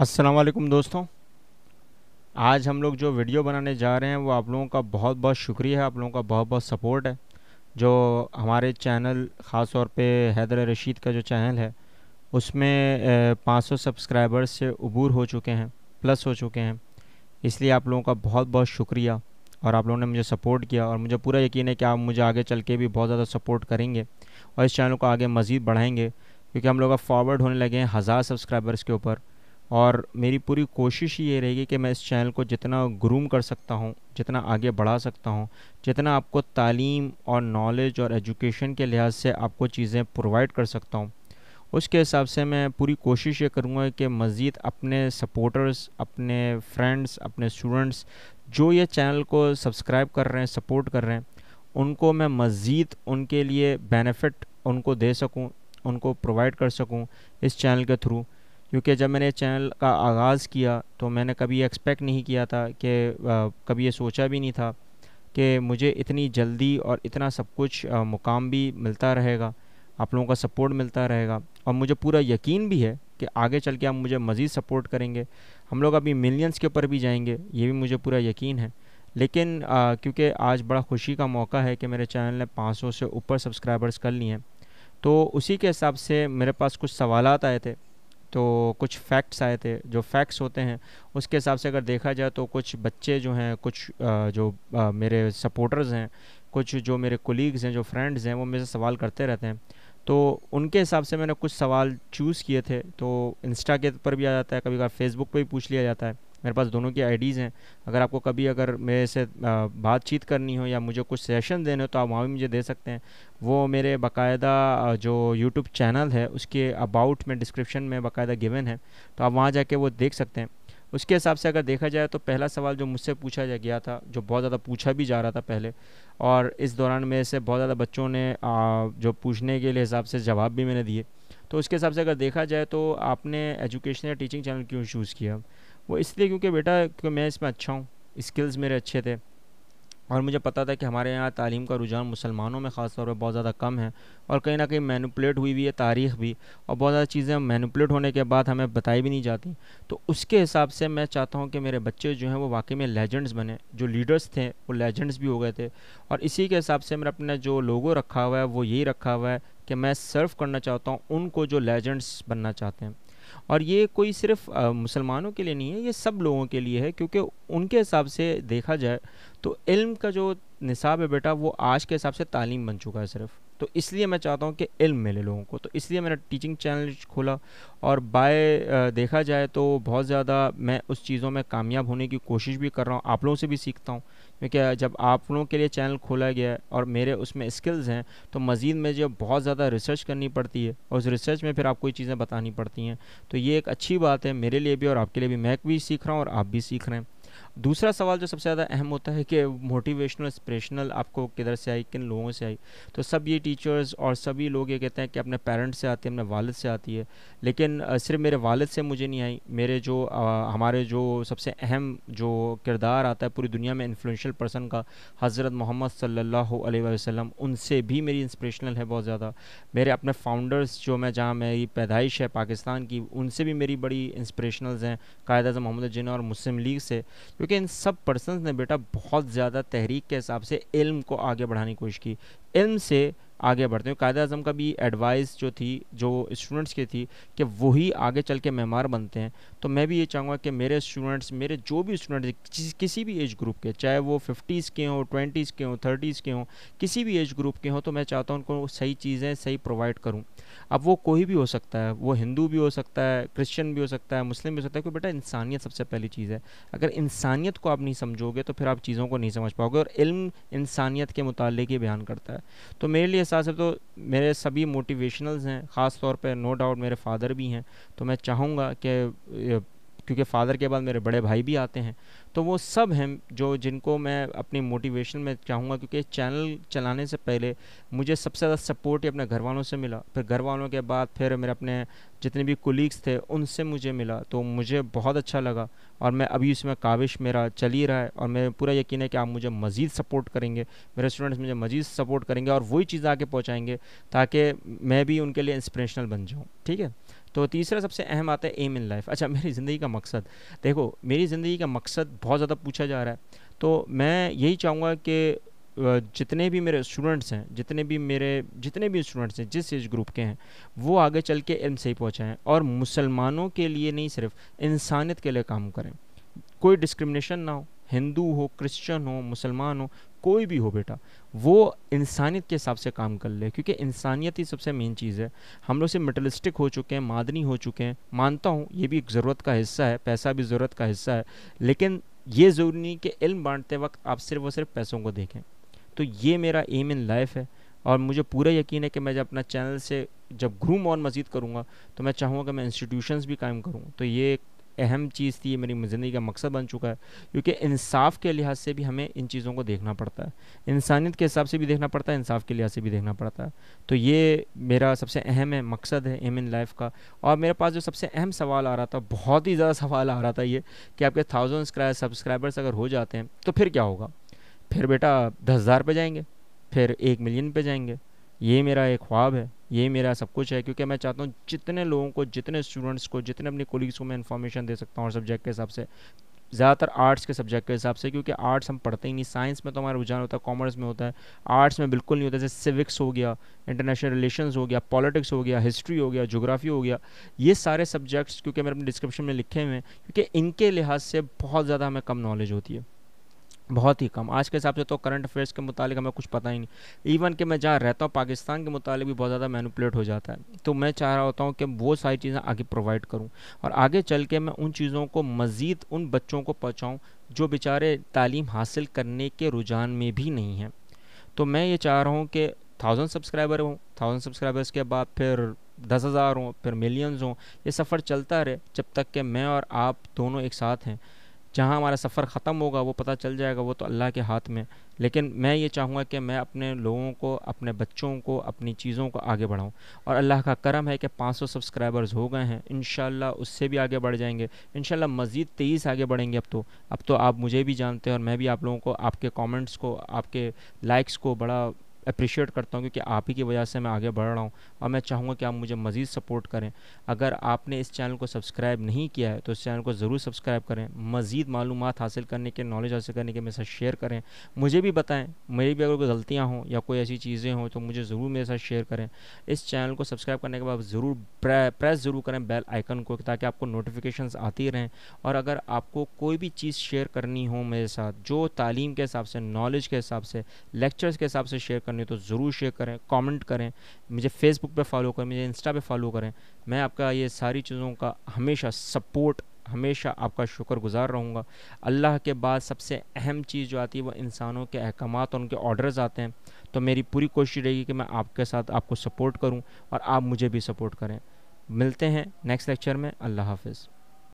वालेकुम दोस्तों आज हम लोग जो वीडियो बनाने जा रहे हैं वो आप लोगों का बहुत बहुत शुक्रिया है आप लोगों का बहुत बहुत सपोर्ट है जो हमारे चैनल ख़ास तौर पे हैदर रशीद का जो चैनल है उसमें 500 सब्सक्राइबर्स से अबूर हो चुके हैं प्लस हो चुके हैं इसलिए आप लोगों का बहुत बहुत शुक्रिया और आप लोगों ने मुझे सपोर्ट किया और मुझे पूरा यकीन है कि आप मुझे आगे चल के भी बहुत ज़्यादा सपोर्ट करेंगे और इस चैनल को आगे मज़ीद बढ़ाएँगे क्योंकि हम लोग अब फॉरवर्ड होने लगे हैं हज़ार सब्सक्राइबर्स के ऊपर और मेरी पूरी कोशिश ये रहेगी कि मैं इस चैनल को जितना ग्रूम कर सकता हूँ जितना आगे बढ़ा सकता हूँ जितना आपको तालीम और नॉलेज और एजुकेशन के लिहाज से आपको चीज़ें प्रोवाइड कर सकता हूँ उसके हिसाब से मैं पूरी कोशिश ये करूँगा कि मज़ीद अपने सपोर्टर्स अपने फ्रेंड्स अपने स्टूडेंट्स जो ये चैनल को सब्सक्राइब कर रहे हैं सपोर्ट कर रहे हैं उनको मैं मज़ीद उनके लिए बेनिफिट उनको दे सकूँ उनको प्रोवाइड कर सकूँ इस चैनल के थ्रू क्योंकि जब मैंने चैनल का आगाज़ किया तो मैंने कभी एक्सपेक्ट नहीं किया था कि कभी ये सोचा भी नहीं था कि मुझे इतनी जल्दी और इतना सब कुछ आ, मुकाम भी मिलता रहेगा आप लोगों का सपोर्ट मिलता रहेगा और मुझे पूरा यकीन भी है कि आगे चल के आप मुझे मज़ीद सपोर्ट करेंगे हम लोग अभी मिलियंस के ऊपर भी जाएंगे ये भी मुझे पूरा यकीन है लेकिन क्योंकि आज बड़ा खुशी का मौका है कि मेरे चैनल ने 500 से ऊपर सब्सक्राइबर्स कर लिए हैं तो उसी के हिसाब से मेरे पास कुछ सवाल आए थे तो कुछ फैक्ट्स आए थे जो फैक्ट्स होते हैं उसके हिसाब से अगर देखा जाए तो कुछ बच्चे जो हैं कुछ जो मेरे सपोर्टर्स हैं कुछ जो मेरे कोलीग्स हैं जो फ्रेंड्स हैं वो मेरे से सवाल करते रहते हैं तो उनके हिसाब से मैंने कुछ सवाल चूज़ किए थे तो इंस्टा के पर भी आ जाता है कभी कभार फेसबुक पर भी पूछ लिया जाता है मेरे पास दोनों की आईडीज़ हैं अगर आपको कभी अगर मेरे से बातचीत करनी हो या मुझे कुछ सेशन देने हो तो आप वहाँ भी मुझे दे सकते हैं वो मेरे बाकायदा जो यूट्यूब चैनल है उसके अबाउट में डिस्क्रिप्शन में बाकायदा गिवन है तो आप वहाँ जाके वो देख सकते हैं उसके हिसाब से अगर देखा जाए तो पहला सवाल जो मुझसे पूछा जा गया था जो बहुत ज़्यादा पूछा भी जा रहा था पहले और इस दौरान मेरे से बहुत ज़्यादा बच्चों ने जो पूछने के लिए हिसाब से जवाब भी मैंने दिए तो उसके हिसाब से अगर देखा जाए तो आपने एजुकेशन या टीचिंग चैनल क्यों चूज़ किया वो इसलिए क्योंकि बेटा क्योंकि मैं इसमें अच्छा हूँ स्किल्स मेरे अच्छे थे और मुझे पता था कि हमारे यहाँ तालीम का रुझान मुसलमानों में ख़ास तौर पर बहुत ज़्यादा कम है और कहीं ना कहीं मैनुपलेट हुई हुई है तारीख भी और बहुत ज़्यादा चीज़ें मैनुपलेट होने के बाद हमें बताई भी नहीं जाती तो उसके हिसाब से मैं चाहता हूँ कि मेरे बच्चे जो हैं वो वाकई में लेजेंड्स बने जो लीडर्स थे वो लेजेंड्स भी हो गए थे और इसी के हिसाब से मैंने अपना जो लोगों रखा हुआ है वो यही रखा हुआ है कि मैं सर्व करना चाहता हूँ उनको जो लेजेंड्स बनना चाहते हैं और ये कोई सिर्फ मुसलमानों के लिए नहीं है ये सब लोगों के लिए है क्योंकि उनके हिसाब से देखा जाए तो इल्म का जो निसाब है बेटा वो आज के हिसाब से तालीम बन चुका है सिर्फ तो इसलिए मैं चाहता हूँ कि इल्म मिले लोगों को तो इसलिए मैंने टीचिंग चैनल खोला और बाय देखा जाए तो बहुत ज़्यादा मैं उस चीज़ों में कामयाब होने की कोशिश भी कर रहा हूँ आप लोगों से भी सीखता हूँ क्योंकि जब आप लोगों के लिए चैनल खोला गया है और मेरे उसमें स्किल्स हैं तो मज़ीद में जो बहुत ज़्यादा रिसर्च करनी पड़ती है और उस रिसर्च में फिर आपको ये चीज़ें बतानी पड़ती हैं तो ये एक अच्छी बात है मेरे लिए भी और आपके लिए भी मैं भी सीख रहा हूँ और आप भी सीख रहे हैं दूसरा सवाल जो सबसे ज़्यादा अहम होता है कि मोटिवेशनल इंस्परेशनल आपको किधर से आई किन लोगों से आई तो सब ये टीचर्स और सभी लोग ये कहते हैं कि अपने पेरेंट्स से आती है अपने वालद से आती है लेकिन सिर्फ मेरे वालद से मुझे नहीं आई मेरे जो आ, हमारे जो सबसे अहम जो किरदार आता है पूरी दुनिया में इन्फ्लुशल पर्सन का हज़रत मोहम्मद सल्ला वसम उनसे भी मेरी इंस्परेशनल है बहुत ज़्यादा मेरे अपने फाउंडर्स जो मैं जहाँ मेरी पैदाइश है पाकिस्तान की उनसे भी मेरी बड़ी इंस्परेशनल हैं कायद अजम मोहम्मद जिन और मुस्लिम लीग से क्योंकि इन सब पर्सनस ने बेटा बहुत ज़्यादा तहरीक के हिसाब से इल्म को आगे बढ़ाने की कोशिश की इल्म से आगे बढ़ते हैं कायदे अजम का भी एडवाइस जो थी जो स्टूडेंट्स की थी कि वही आगे चल के मेहमान बनते हैं तो मैं भी ये चाहूँगा कि मेरे स्टूडेंट्स मेरे जो भी स्टूडेंट्स किसी भी एज ग्रुप के चाहे वो फिफ्टीज़ के हों ट्वेंटीज़ के हों थर्टीज़ के हों किसी भी एज ग्रुप के हों तो मैं चाहता हूँ उनको सही चीज़ें सही प्रोवाइड करूँ अब वो कोई भी हो सकता है वो हिंदू भी हो सकता है क्रिश्चन भी हो सकता है मुस्लिम भी हो सकता है क्योंकि बेटा इंसानियत सबसे पहली चीज़ है अगर इंसानियत को आप नहीं समझोगे तो फिर आप चीज़ों को नहीं समझ पाओगे और इल्म इंसानियत के मुतल ही बयान करता है तो मेरे लिए साथ साथ तो मेरे सभी मोटिवेशनल्स हैं ख़ास तौर पे नो डाउट मेरे फादर भी हैं तो मैं चाहूँगा कि क्योंकि फ़ादर के बाद मेरे बड़े भाई भी आते हैं तो वो सब हैं जो जिनको मैं अपनी मोटिवेशन में चाहूँगा क्योंकि चैनल चलाने से पहले मुझे सबसे ज़्यादा सपोर्ट ही अपने घर वालों से मिला फिर घर वालों के बाद फिर मेरे अपने जितने भी कोलीग्स थे उनसे मुझे मिला तो मुझे बहुत अच्छा लगा और मैं अभी उसमें काविश मेरा चल ही रहा है और मैं पूरा यकीन है कि आप मुझे मज़ीद सपोर्ट करेंगे मेरे स्टूडेंट्स मुझे मज़ीद सपोर्ट करेंगे और वही चीज़ आके पहुँचाएँगे ताकि मैं भी उनके लिए इंस्परेशनल बन जाऊँ ठीक है तो तीसरा सबसे अहम आता है एम इन लाइफ अच्छा मेरी ज़िंदगी का मकसद देखो मेरी ज़िंदगी का मकसद बहुत ज़्यादा पूछा जा रहा है तो मैं यही चाहूँगा कि जितने भी मेरे स्टूडेंट्स हैं जितने भी मेरे जितने भी स्टूडेंट्स हैं जिस एज ग्रुप के हैं वो आगे चल के इल्म से ही पहुँचाएँ और मुसलमानों के लिए नहीं सिर्फ इंसानियत के लिए काम करें कोई डिस्क्रिमिनेशन ना हो हिंदू हो क्रिश्चियन हो मुसलमान हो कोई भी हो बेटा वो इंसानियत के हिसाब से काम कर ले क्योंकि इंसानियत ही सबसे मेन चीज़ है हम लोग से मेटलिस्टिक हो चुके हैं मादनी हो चुके हैं मानता हूँ ये भी एक ज़रूरत का हिस्सा है पैसा भी ज़रूरत का हिस्सा है लेकिन ये ज़रूरी नहीं कि इल्म बांटते वक्त आप सिर्फ और सिर्फ पैसों को देखें तो ये मेरा एम इन लाइफ है और मुझे पूरा यकीन है कि मैं जब अपना चैनल से जब ग्रूम और मज़ीद करूँगा तो मैं चाहूँगा कि मैं इंस्टीट्यूशंस भी कायम करूँ तो ये अहम चीज़ थी मेरी ज़िंदगी का मकसद बन चुका है क्योंकि इंसाफ के लिहाज से भी हमें इन चीज़ों को देखना पड़ता है इंसानियत के हिसाब से भी देखना पड़ता है इंसाफ के लिहाज से भी देखना पड़ता है तो ये मेरा सबसे अहम है मकसद है एम इन लाइफ का और मेरे पास जो सबसे अहम सवाल आ रहा था बहुत ही ज़्यादा सवाल आ रहा था ये कि आपके थाउजेंड सब्सक्राइबर्स अगर हो जाते हैं तो फिर क्या होगा फिर बेटा दस हज़ार पर जाएंगे फिर एक मिलियन पर जाएंगे ये मेरा एक ख्वाब है ये मेरा सब कुछ है क्योंकि मैं चाहता हूँ जितने लोगों को जितने स्टूडेंट्स को जितने अपने कोलीग्स को मैं इन्फॉर्मेशन दे सकता हूँ और सब्जेक्ट के हिसाब से ज़्यादातर आर्ट्स के सब्जेक्ट के हिसाब से क्योंकि आर्ट्स हम पढ़ते ही नहीं साइंस में तो हमारा रुझान होता है कॉमर्स में होता है आर्ट्स में बिल्कुल नहीं होता जैसे सिविक्स हो गया इंटरनेशनल रिलेशंस हो गया पॉलिटिक्स हो गया हिस्ट्री हो गया जोग्राफी हो गया ये सारे सब्जेक्ट्स क्योंकि मैंने अपने डिस्क्रिप्शन में लिखे हुए हैं क्योंकि इनके लिहाज से बहुत ज़्यादा हमें कम नॉलेज होती है बहुत ही कम आज के हिसाब से तो करंट अफेयर्स के मुतालिक हमें कुछ पता ही नहीं इवन कि मैं जहाँ रहता हूँ पाकिस्तान के मुतालिक भी बहुत ज़्यादा मैनुपलेट हो जाता है तो मैं चाह रहा होता हूँ कि वो सारी चीज़ें आगे प्रोवाइड करूँ और आगे चल के मैं उन चीज़ों को मज़ीद उन बच्चों को पहुँचाऊँ जो बेचारे तालीम हासिल करने के रुझान में भी नहीं हैं तो मैं ये चाह रहा हूँ कि थाउजेंड सब्सक्राइबर हों थाउजेंड सब्सक्राइबर्स के बाद फिर दस हज़ार हों फिर मिलियंस हों ये सफ़र चलता रहे जब तक कि मैं और आप दोनों एक साथ हैं जहाँ हमारा सफ़र ख़त्म होगा वो पता चल जाएगा वो तो अल्लाह के हाथ में लेकिन मैं ये चाहूँगा कि मैं अपने लोगों को अपने बच्चों को अपनी चीज़ों को आगे बढ़ाऊँ और अल्लाह का करम है कि 500 सब्सक्राइबर्स हो गए हैं इन उससे भी आगे बढ़ जाएंगे इन मज़ीद तेईस आगे बढ़ेंगे अब तो अब तो आप मुझे भी जानते हैं और मैं भी आप लोगों को आपके कॉमेंट्स को आपके लाइक्स को बड़ा अप्रिशिएट करता हूँ क्योंकि आप ही की वजह से मैं आगे बढ़ रहा हूँ और मैं चाहूँगा कि आप मुझे मज़ीद सपोर्ट करें अगर आपने इस चैनल को सब्सक्राइब नहीं किया है तो इस चैनल को ज़रूर सब्सक्राइब करें मज़ीद मालूम हासिल करने के नॉलेज हासिल करने के मेरे साथ शेयर करें मुझे भी बताएँ मेरी भी अगर कोई गलतियाँ हों या कोई ऐसी चीज़ें हों तो मुझे ज़रूर मेरे साथ शेयर करें इस चैनल को सब्सक्राइब करने के बाद ज़रूर प्रेस ज़रूर करें बेल आइकन को ताकि आपको नोटिफिकेशन आती रहें और अगर आपको कोई भी चीज़ शेयर करनी हो मेरे साथ जो तालीम के हिसाब से नॉलेज के हिसाब से लेक्चर्स के हिसाब से शेयर करनी हो तो ज़रूर शेयर करें कमेंट करें मुझे फेसबुक पे फॉलो करें मुझे इंस्टा पे फॉलो करें मैं आपका ये सारी चीज़ों का हमेशा सपोर्ट हमेशा आपका शुक्र गुज़ार रहूँगा अल्लाह के बाद सबसे अहम चीज़ जो आती है वह इंसानों के अहकाम और उनके ऑर्डर्स आते हैं तो मेरी पूरी कोशिश रहेगी कि मैं आपके साथ आपको सपोर्ट करूँ और आप मुझे भी सपोर्ट करें मिलते हैं नेक्स्ट लेक्चर में अल्लाह हाफिज़